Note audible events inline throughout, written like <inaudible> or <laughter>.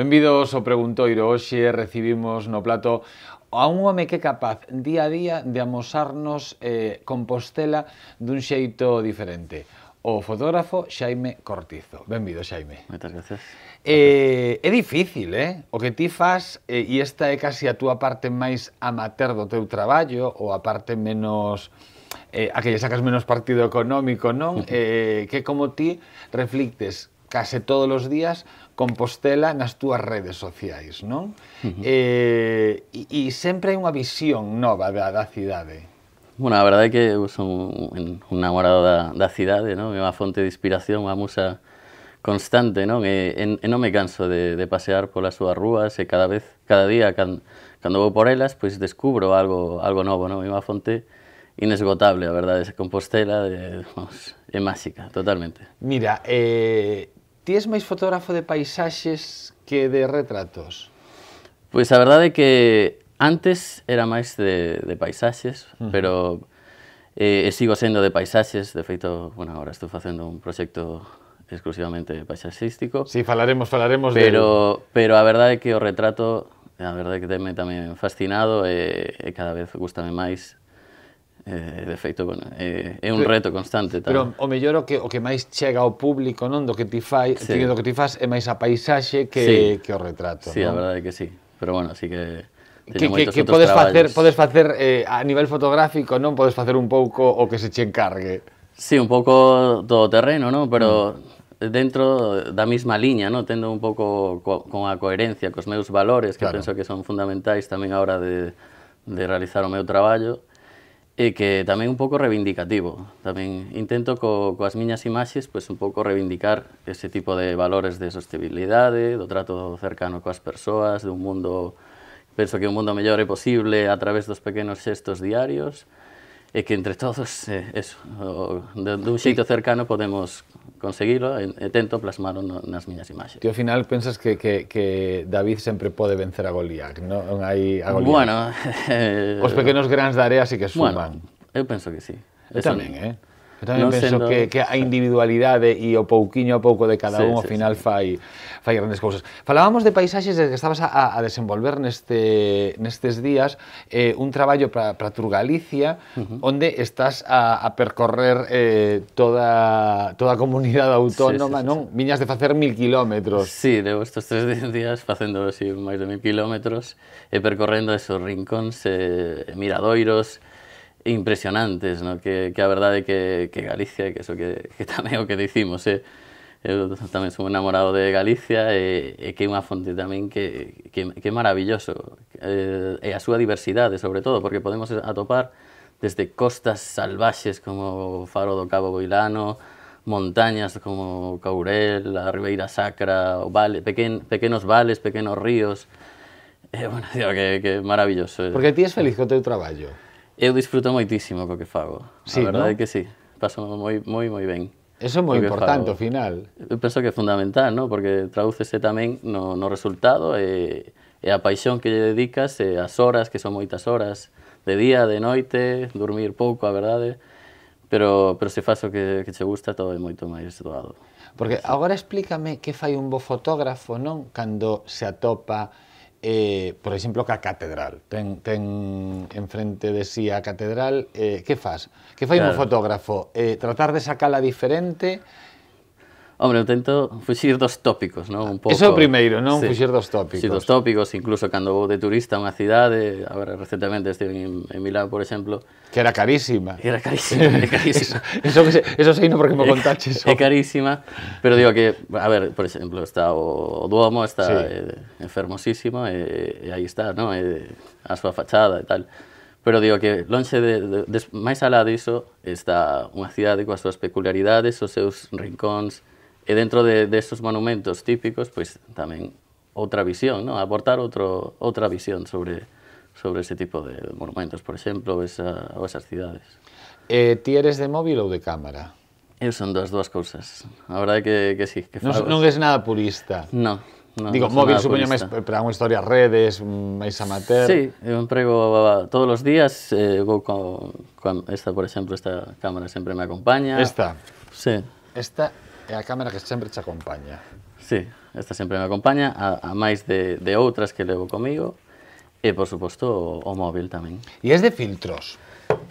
Benvidos ao Preguntoiro. Hoxe recibimos no plato a un home que é capaz día a día de amosarnos eh, Compostela dun xeito diferente. O fotógrafo Xaime Cortizo. Benvido, Xaime. Moitas gracias. Eh, é difícil, eh? O que ti fas, eh, e esta é casi a túa parte máis amater do teu traballo, ou a parte menos eh, a que lle sacas menos partido económico, non? Eh, que como ti reflictes case todos os días Compostela nas túas redes sociais, non? Uh -huh. eh, e, e sempre hai unha visión nova da, da cidade. Bueno, a verdade é que eu son un, un namorado da, da cidade, non? É unha fonte de inspiración, unha musa constante, non? E, e, e non me canso de, de pasear polas súas rúas e cada vez, cada día, can, cando vou por elas, pois descubro algo, algo novo, non? É unha fonte inesgotable, a verdade, esa Compostela de, vamos, é máxica, totalmente. Mira, eh, ti és máis fotógrafo de paisaxes que de retratos? Pois a verdade é que antes era máis de, de paisaxes, uh -huh. pero eh, sigo sendo de paisaxes, de feito, bueno, agora estou facendo un proxecto exclusivamente paisaxístico. Si, sí, falaremos, falaremos pero, de... Pero a verdade é que o retrato, a verdade é que teme tamén fascinado e, e cada vez gustame máis Eh, de feito, bueno, eh, é un reto constante. Tal. Pero o mellor o que, o que máis chega ao público, non? Do que ti fai, sí. do que ti faz é máis a paisaxe que, sí. que o retrato, Sí, non? a verdade que sí. Pero bueno, así que que, que, que podes facer, podes facer eh, a nivel fotográfico, non? Podes facer un pouco o que se che encargue. Sí, un pouco todo terreno, non? Pero mm. dentro da mesma liña, non? Tendo un pouco co, con a coherencia cos meus valores, que claro. penso que son fundamentais tamén a hora de, de realizar o meu traballo e que tamén un pouco reivindicativo. Tamén intento co, coas miñas imaxes pois, un pouco reivindicar ese tipo de valores de sostenibilidade, do trato cercano coas persoas, dun mundo, penso que un mundo mellor é posible a través dos pequenos xestos diarios, e que entre todos, eh, eso, o, de, de un xeito cercano podemos conseguilo e, e tento plasmaro no, nas miñas imaxes. Ti ao final pensas que, que, que David sempre pode vencer a Goliac, non hai a Goliac? Bueno... Eh, Os pequenos grans da area sí que suman. Bueno, eu penso que sí. Eu tamén, eh? Eu tamén non penso sendo... que, que a individualidade e o pouquiño a pouco de cada sí, un ao sí, final sí. fai fai grandes cousas. Falábamos de paisaxes que estabas a, a desenvolver neste, nestes días eh, un traballo para Turgalicia uh -huh. onde estás a, a percorrer eh, toda, toda a comunidade autónoma, sí, sí, non? Sí. Miñas de facer mil kilómetros. Sí, de estos tres días facendo así, máis de mil kilómetros e percorrendo esos rincóns, eh, miradoiros, impresionantes, ¿no? que, que a de que, que Galicia, que eso que, <laughs> que es o que decimos, eh? eh también enamorado de Galicia y eh, que una una también que, que, maravilloso Y eh, a su diversidad, sobre todo porque podemos atopar desde costas salvajes como Faro do Cabo Boilano montañas como Caurel, la Ribeira Sacra, o vale, pequeños pequeños vales, pequeños ríos. bueno, <laughs> digo que, maravilloso. Porque tú es feliz con tu trabajo. eu disfruto moitísimo co que fago. Sí, a verdade no? é que sí, paso moi, moi, moi ben. Eso é moi importante ao final. Eu penso que é fundamental, ¿no? porque tradúcese tamén no, no resultado e, e a paixón que lle dedicas e as horas, que son moitas horas, de día, de noite, dormir pouco, a verdade, pero, pero se faz o que, que che gusta todo é moito máis doado. Porque agora explícame que fai un bo fotógrafo, non? Cando se atopa eh, por exemplo, ca catedral. Ten, ten en frente de si sí a catedral, eh, que faz? Que fai claro. un fotógrafo? Eh, tratar de sacala diferente Hombre, eu tento fuxir dos tópicos, non? Un pouco. Eso é o primeiro, non sí. fuxir dos tópicos. Fuxir dos tópicos, incluso cando vou de turista a unha cidade, agora recentemente estive en, en Milán, por exemplo. Que era carísima. Era carísima, é carísima. <laughs> eso, eso, eso sei non porque me contaches. É carísima, pero digo que, a ver, por exemplo, está o, o Duomo, está sí. eh, enfermosísimo, e, eh, e aí está, non? Eh, a súa fachada e tal. Pero digo que lonxe de, de, de máis alá diso está unha cidade coas súas peculiaridades, os seus rincóns, e dentro de, destes esos monumentos típicos, pois tamén outra visión, ¿no? aportar outro, outra visión sobre, sobre ese tipo de monumentos, por exemplo, ou, esa, ou esas cidades. Eh, ti eres de móvil ou de cámara? Eu son das dúas cousas. A verdade que, que sí, que Non, non es nada purista. Non. no Digo, no móvil supoño máis para unha historia redes, máis amateur. Sí, eu emprego ah, todos os días, eh, vou con, con esta, por exemplo, esta cámara sempre me acompaña. Esta? Sí. Esta é a cámara que sempre te acompaña. Sí, esta sempre me acompaña, a, a máis de, de outras que levo comigo, e, por suposto, o, o móvil tamén. E es de filtros?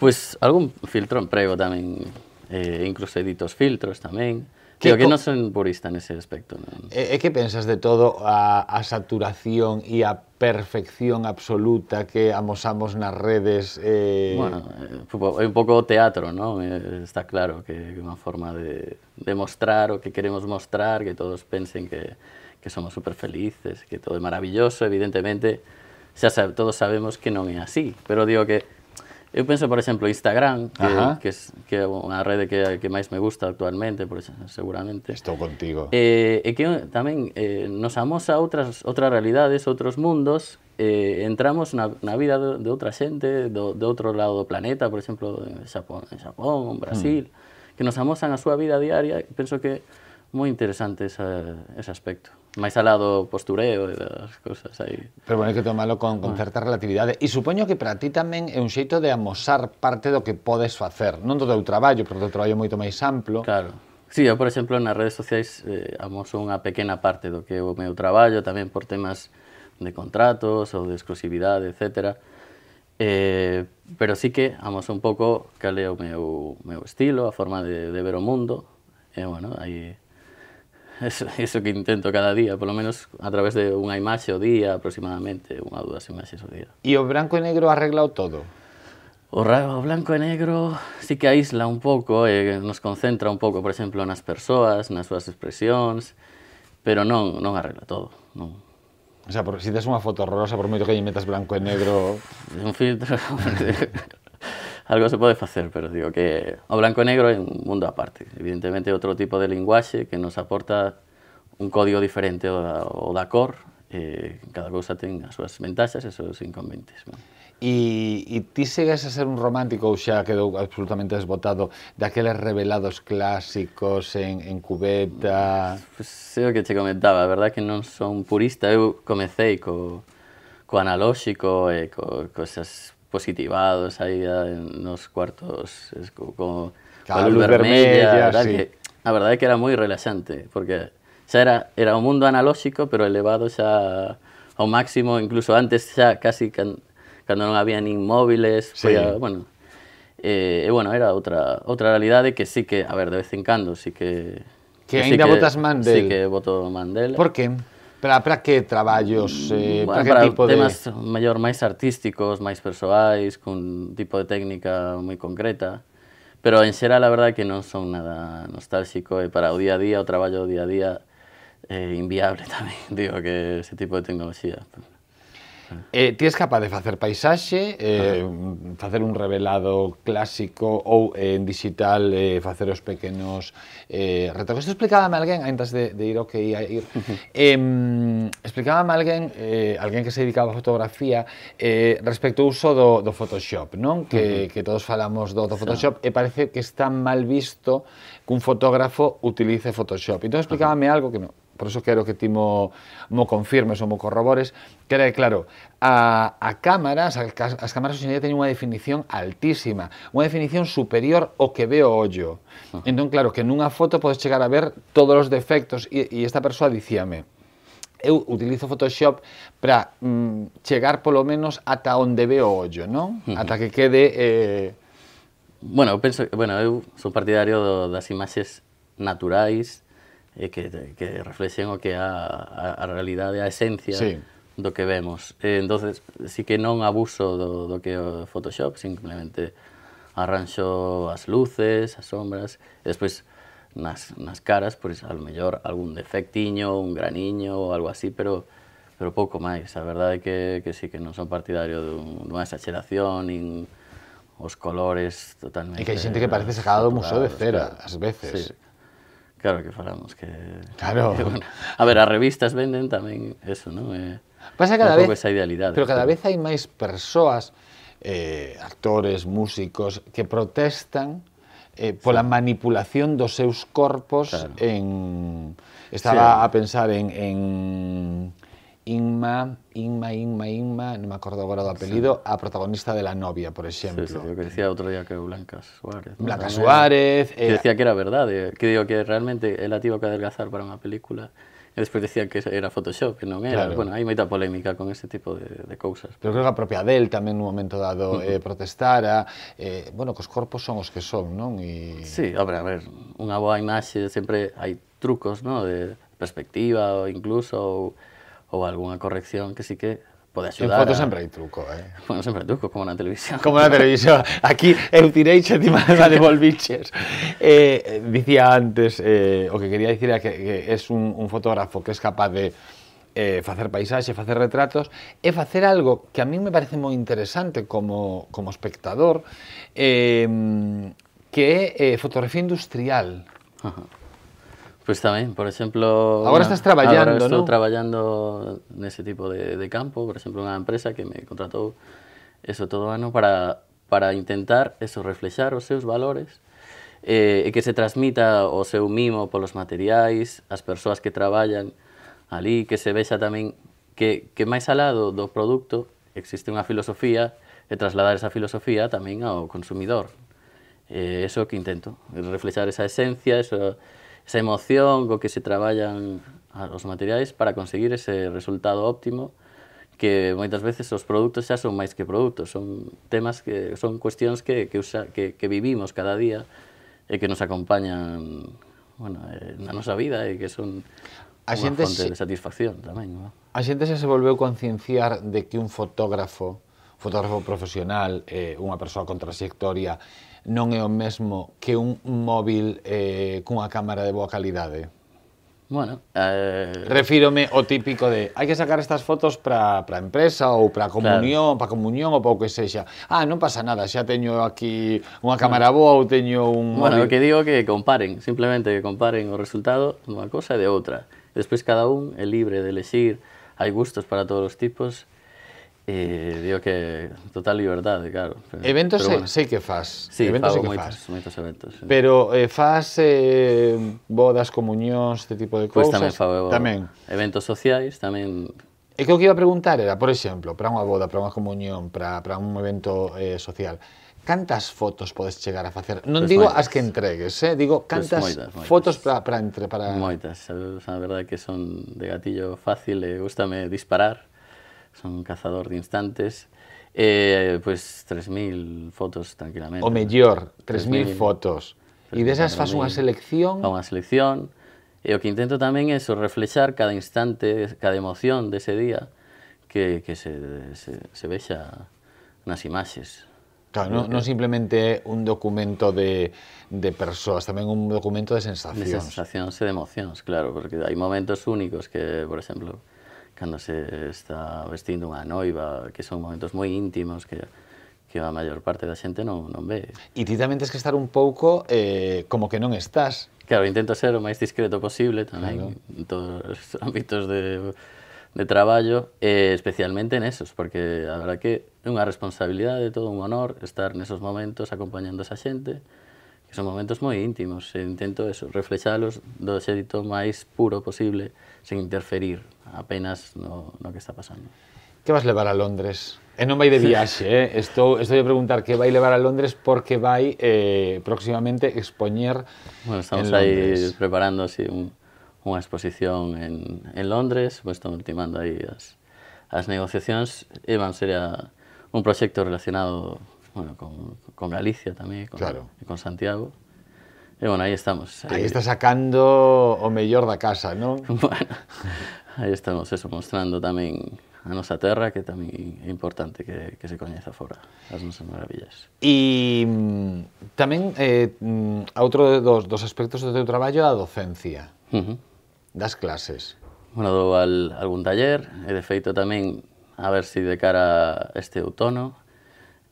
Pois, pues, algún filtro emprego tamén, eh, incluso edito os filtros tamén, o que non son purista nese aspecto. Non? E, e que pensas de todo a, a saturación e a perfección absoluta que amosamos nas redes? Eh... Bueno, eh, é un pouco teatro, non? Eh, está claro que é unha forma de, de mostrar o que queremos mostrar, que todos pensen que, que somos super felices, que todo é maravilloso, evidentemente, xa sabe, todos sabemos que non é así, pero digo que Eu penso, por exemplo, Instagram, que, Ajá. que, que é unha rede que, que máis me gusta actualmente, por exemplo, seguramente. Estou contigo. Eh, e que tamén eh, nos amosa outras, outras realidades, outros mundos, eh, entramos na, na vida de, de outra xente, do, de outro lado do planeta, por exemplo, en Xapón, en Xapón Brasil, mm. que nos amosan a súa vida diaria, penso que moi interesante esa, ese aspecto máis alá do postureo e das cousas aí. Pero bueno, hai que tomalo con, con ah. certa relatividade. E supoño que para ti tamén é un xeito de amosar parte do que podes facer. Non do teu traballo, pero do teu traballo moito máis amplo. Claro. Sí, eu, por exemplo, nas redes sociais eh, amoso unha pequena parte do que é o meu traballo, tamén por temas de contratos ou de exclusividade, etc. Eh, pero sí que amoso un pouco cal é o meu, meu estilo, a forma de, de ver o mundo. E, eh, bueno, aí eso, eso que intento cada día, por lo menos a través de unha imaxe o día aproximadamente, unha dúas imaxes o día. E o branco e negro arreglao todo? O, o blanco e negro sí que aísla un pouco, e eh, nos concentra un pouco, por exemplo, nas persoas, nas súas expresións, pero non, non arregla todo, non. O sea, por, si tes unha foto horrorosa, por moito que lle metas blanco e negro... Un filtro... <laughs> algo se pode facer, pero digo que o blanco e negro é un mundo aparte. Evidentemente outro tipo de linguaxe que nos aporta un código diferente o da, o da cor, eh, cada cousa ten as súas ventaxas e os seus inconventes. E, e ti segues a ser un romántico ou xa quedou absolutamente desbotado daqueles revelados clásicos en, en cubeta? Pois, sei o que te comentaba, a verdad que non son purista. Eu comecei co, co analóxico e co, co esas positivados ahí en los cuartos con, claro, luz, la verdad es que era muy relajante, porque era, era un mundo analógico, pero elevado ya a un máximo, incluso antes ya casi cuando no había ni móviles, bueno, eh, bueno, era otra, otra realidad de que sí que, a ver, de vez en cuando sí que... Que, que votas Mandel. Sí que voto Mandel. Por qué? Para, para que traballos, eh, bueno, para que para tipo temas de... temas mellor máis artísticos, máis persoais, cun tipo de técnica moi concreta, pero en xera, a verdade que non son nada nostálxico e para o día a día, o traballo do día a día, é eh, inviable <laughs> tamén, digo, que ese tipo de tecnoloxía. Eh, ti capaz de facer paisaxe, eh, facer un revelado clásico ou eh, en digital eh, facer os pequenos eh, retratos. Isto explicábame alguén, antes de, de ir ao que ia ir, <laughs> eh, explicábame alguén, eh, alguén que se dedicaba a fotografía, eh, respecto ao uso do, do Photoshop, non? Que, uh -huh. que todos falamos do, do Photoshop, e parece que está mal visto que un fotógrafo utilice Photoshop. Entón explicábame uh -huh. algo que non, por eso quero que ti mo, mo confirmes ou mo corrobores, que era, claro, a, a cámaras, a, as cámaras hoxe en día teñen unha definición altísima, unha definición superior ao que veo ollo. Entón, claro, que nunha foto podes chegar a ver todos os defectos e, e esta persoa dicíame, eu utilizo Photoshop para mm, chegar polo menos ata onde veo o ollo, non? Uh -huh. Ata que quede... Eh... Bueno, eu penso, bueno, eu son partidario do, das imaxes naturais e que, que reflexen o que a, a realidade, a esencia sí. do que vemos. E, entonces sí que non abuso do, do que o Photoshop, simplemente arranxo as luces, as sombras, e despois nas, nas caras, pois pues, ao mellor algún defectiño, un graniño ou algo así, pero pero pouco máis. A verdade é que, que sí que non son partidario dun, dunha exageración, nin os colores totalmente... E que hai xente que parece sacada do museo de cera, ás veces. Sí. Claro que falamos que... Claro. <laughs> Que, bueno, a ver, as revistas venden tamén eso, non? Eh, Pasa cada vez... Esa idealidade. Pero cada vez hai máis persoas, eh, actores, músicos, que protestan eh, pola sí. manipulación dos seus corpos claro. en... Estaba sí. a pensar en, en Inma, Inma, Inma, Inma, non me acordo agora do apelido, sí. a protagonista de La novia, por exemplo. Sí, sí, o que decía outro día que Blanca Suárez. ¿no? Blanca Suárez... Que eh, decía que era verdade, que digo que realmente ela tivo que adelgazar para unha película E despois decían que era Photoshop, que non era. Claro. Bueno, hai moita polémica con este tipo de, de cousas. Pero creo que a propia del tamén nun momento dado <laughs> eh, protestara. Eh, bueno, que os corpos son os que son, non? E... Sí, a ver, a ver, unha boa imaxe sempre hai trucos, non? De perspectiva ou incluso ou ou algunha corrección que sí que pode axudar. En foto a... sempre hai truco, eh? <laughs> Bueno, sempre hai truco, como na televisión. Como na televisión. Aquí eu tireixe, ti máis de devolviches. <laughs> Eh, dicía antes, eh, o que quería dicir é que, que é un, un fotógrafo que es capaz de eh, facer paisaxe, facer retratos, e facer algo que a min me parece moi interesante como, como espectador, eh, que é eh, fotografía industrial. Ajá. Pois tamén, por exemplo... Agora estás traballando, agora estou ¿no? traballando nese tipo de, de campo, por exemplo, unha empresa que me contratou eso todo ano para, para intentar eso, reflexar os seus valores eh, e que se transmita o seu mimo polos materiais, as persoas que traballan ali, que se vexa tamén que, que máis alado do produto existe unha filosofía e trasladar esa filosofía tamén ao consumidor. Eh, eso que intento, reflexar esa esencia, eso, esa emoción co que se traballan os materiais para conseguir ese resultado óptimo que moitas veces os produtos xa son máis que produtos, son temas que son cuestións que, que, usa, que, que vivimos cada día e que nos acompañan bueno, eh, na nosa vida e que son a xente fonte se... de satisfacción tamén. Non? A xente xa se volveu concienciar de que un fotógrafo, fotógrafo profesional, eh, unha persoa con trayectoria, non é o mesmo que un móvil eh, cunha cámara de boa calidade? Bueno, eh... refírome o típico de hai que sacar estas fotos para a empresa ou para a comunión, claro. para comunión ou para o que sexa. Ah, non pasa nada, xa teño aquí unha cámara boa ou teño un Bueno, móvil. o que digo que comparen, simplemente que comparen o resultado dunha cosa e de outra. Despois cada un é libre de elegir, hai gustos para todos os tipos, E digo que total liberdade, claro. Pero, eventos pero bueno. sei, que faz. Sí, eventos fago sei que moitos, faz. moitos eventos. Sí. Pero eh, faz eh, bodas, comunións, este tipo de cousas? Pois pues tamén fago tamén. eventos sociais, tamén... E que o que iba a preguntar era, por exemplo, para unha boda, para unha comunión, para, para un evento eh, social, cantas fotos podes chegar a facer? Non pues digo moitas. as que entregues, eh? digo cantas pues moitas, moitas. fotos para para entre para Moitas, a verdade que son de gatillo fácil e eh, gustame disparar son cazador de instantes, eh, pues 3.000 fotos tranquilamente. O mellor, 3.000 fotos. E desas faz unha selección? Faz unha selección. E eh, o que intento tamén é eso, reflexar cada instante, cada emoción dese día que, que se, se, se vexa nas imaxes. Claro, non, non simplemente un documento de, de persoas, tamén un documento de sensacións. De sensacións e de emocións, claro, porque hai momentos únicos que, por exemplo, cando se está vestindo unha noiva, que son momentos moi íntimos que que a maior parte da xente non, non ve. E ti tamén tens que estar un pouco eh, como que non estás. Claro, intento ser o máis discreto posible tamén claro. en todos os <laughs> ámbitos de, de traballo, eh, especialmente nesos, porque a verdad que é unha responsabilidade, todo un honor estar nesos momentos acompañando esa xente, que son momentos moi íntimos, e intento eso, reflexalos do xerito máis puro posible, sen interferir apenas no, no que está pasando. Que vas levar a Londres? E non vai de viaxe, eh? Estou, estou a preguntar que vai levar a Londres porque vai eh, próximamente expoñer Bueno, estamos aí preparando así un, unha exposición en, en Londres, pues, estamos ultimando aí as, as negociacións e van ser a, un proxecto relacionado bueno, con, con Galicia tamén, con, claro. y con Santiago. Y bueno, ahí estamos. ahí está sacando o mellor da casa, non? <laughs> bueno, ahí estamos, eso, mostrando tamén a nosa terra, que tamén é importante que, que se coñeza fora as nosas maravillas. E mm, tamén, eh, mm, outro dos, dos aspectos do teu traballo a docencia, uh -huh. das clases. Bueno, dou al, algún taller, e de feito tamén, a ver se si de cara a este outono,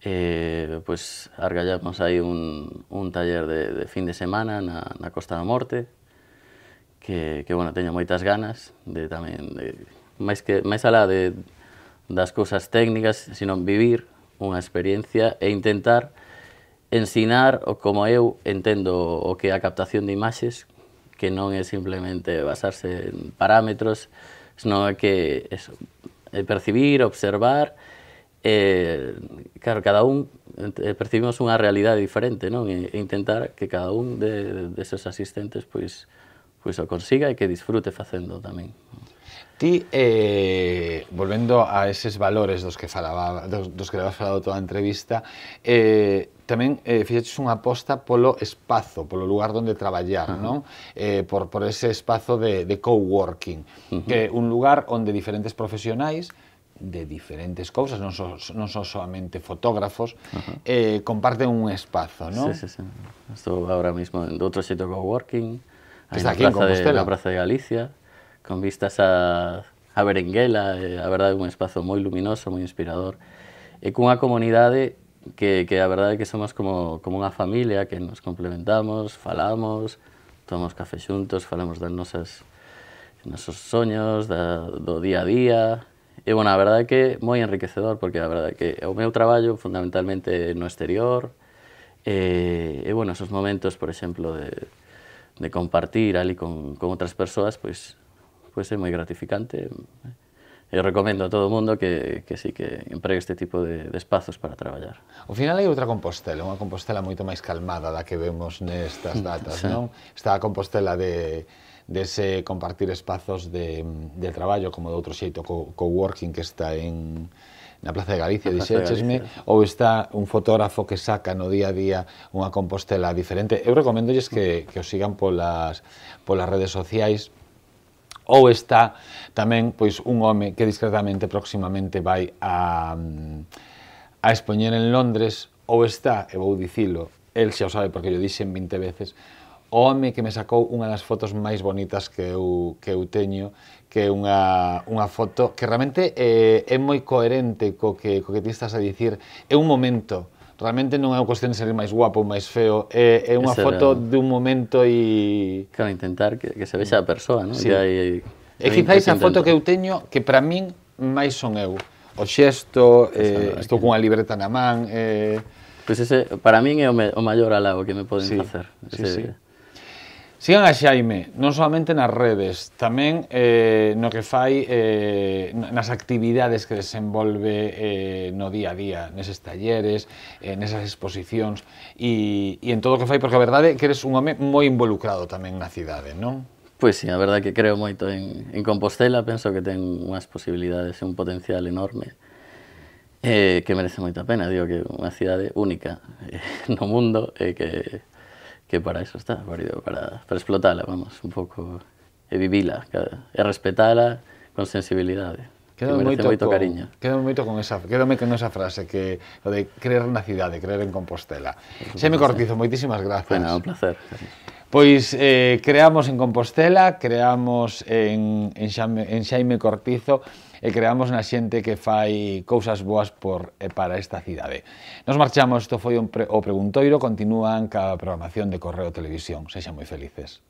eh, pois pues, argallamos aí un, un taller de, de fin de semana na, na Costa da Morte, que, que bueno, teño moitas ganas de tamén, de, máis, que, máis alá de, das cousas técnicas, sino vivir unha experiencia e intentar ensinar o como eu entendo o que é a captación de imaxes, que non é simplemente basarse en parámetros, senón é que eso, é percibir, observar, eh, claro, cada un eh, percibimos unha realidade diferente, non? E, e intentar que cada un de, de, esos asistentes pois pois o consiga e que disfrute facendo tamén. Ti, eh, volvendo a eses valores dos que falaba, dos, dos que levas falado toda a entrevista, eh, tamén eh, fixeches unha aposta polo espazo, polo lugar onde traballar, uh -huh. non? Eh, por, por ese espazo de, de coworking, uh -huh. que é un lugar onde diferentes profesionais de diferentes cousas, non son, non son solamente fotógrafos, -huh. eh, comparten un espazo, non? Sí, sí, sí. Estou agora mesmo en outro sitio coworking, que está aquí en Compostela. De, na Praza de Galicia, con vistas a, a Berenguela, eh, a verdade un espazo moi luminoso, moi inspirador, e cunha comunidade que, que a verdade é que somos como, como unha familia, que nos complementamos, falamos, tomamos café xuntos, falamos das nosas nosos soños, da, do día a día, E, bueno, a verdade que moi enriquecedor, porque a verdade que o meu traballo fundamentalmente no exterior, e, eh, e bueno, esos momentos, por exemplo, de, de compartir ali con, con outras persoas, pois, pois é moi gratificante. Eu recomendo a todo mundo que, que sí que empregue este tipo de, de espazos para traballar. Ao final hai outra Compostela, unha Compostela moito máis calmada da que vemos nestas mm, datas, sí. non? Está a Compostela de, dese compartir espazos de, de traballo como de outro xeito co, co-working que está en, na Plaza de Galicia, dixéchesme, ou está un fotógrafo que saca no día a día unha compostela diferente. Eu recomendoles que, que os sigan polas, polas redes sociais, ou está tamén pois un home que discretamente próximamente vai a, a expoñer en Londres, ou está, e vou dicilo, el xa o sabe porque yo dixen 20 veces, o home que me sacou unha das fotos máis bonitas que eu, que eu teño, que é unha, unha foto que realmente eh, é moi coherente co que, co que ti estás a dicir. É un momento, realmente non é unha cuestión de ser máis guapo ou máis feo, é, é unha Eso foto era... dun momento e... Claro, intentar que, que se vexa a persoa, non? Sí. Que hai, e quizáis a foto que eu teño que para min máis son eu. O xesto, eh, estou cunha libreta na man... Eh... Pois pues ese, para min é o, me, o maior alabo que me poden sí, facer. Ese, sí, sí. Sigan a Xaime, non solamente nas redes, tamén eh, no que fai eh, nas actividades que desenvolve eh, no día a día, neses talleres, eh, nesas exposicións e, e en todo o que fai, porque a verdade é que eres un home moi involucrado tamén na cidade, non? Pois sí, a verdade é que creo moito en, en Compostela, penso que ten unhas posibilidades e un potencial enorme eh, que merece moita pena, digo que é unha cidade única eh, no mundo e eh, que que para eso está, parido, para, para explotala, vamos, un pouco, e vivila, e respetala con sensibilidade. Quedo que moito, moito con, cariño. Quedo moito con esa, quedome con esa frase que o de creer na cidade, creer en Compostela. Xeme Cortizo, moitísimas gracias. Bueno, un placer. Pois eh, creamos en Compostela, creamos en, en, Xame, en Xaime Cortizo e creamos na xente que fai cousas boas por e eh, para esta cidade. Nos marchamos, isto foi un pre, o Preguntoiro, continúan ca programación de Correo Televisión. Sexan moi felices.